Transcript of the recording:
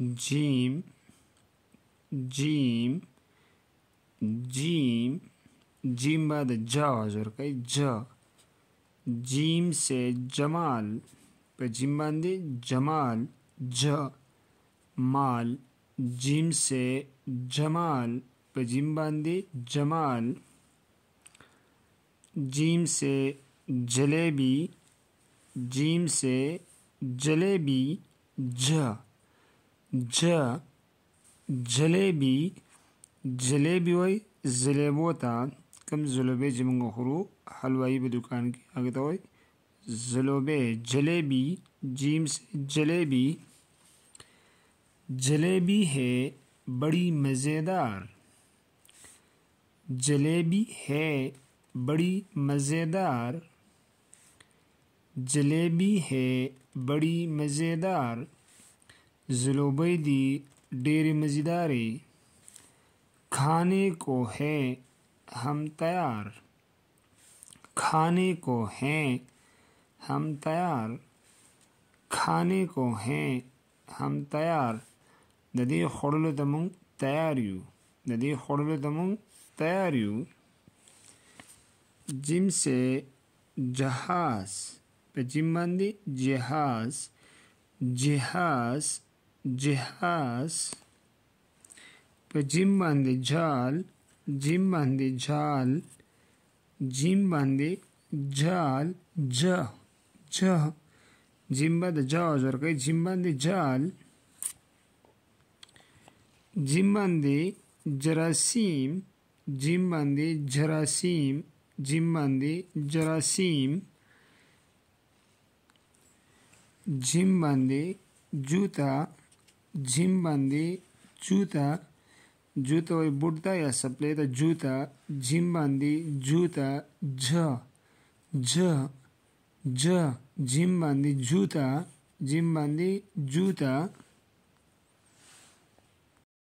gym gym gym gym बाद ज हजर कई ज जीम से जमाल पे जीम बांधे जमाल ज माल जीम से जमाल पे जिम बांधे जमाल जीम से जलेबी जीम से जलेबी जा ज जलेबी वही जलेबोता कम जलोबे जमंगो खुरु हलवाई भी दुकान की आगे तो जलोबे जलेबी जीम्स जलेबी जलेबी है बड़ी मज़ेदार जलेबी है बड़ी मज़ेदार जलेबी है बड़ी मज़ेदार जलोबई दी ढेर मज़ेदारी खाने को है हम तैयार खाने को हैं हम तैयार खाने को हैं हम तैयार ददी तमंग तमुंग तैयारियु ददी तमंग तैयार यू जिम से जहाज पे जिम बंदी जहाज जहाज जहाज पे जिम बांधे झाल जिम बांधे झाल जिम बांधे झाल ज जिम बांधे जहाज और कहीं जिम बांधे झाल जिम बांधे जरासीम जिम बांधे जरासीम जिम बांधे जरासीम जिम बांधे जूता झिमबंदी जूता जूता वही बुटता या सप्ले तो जूता झिमबंदी जूता झ झ झ झिमबंदी जूता झिमबंदी जूता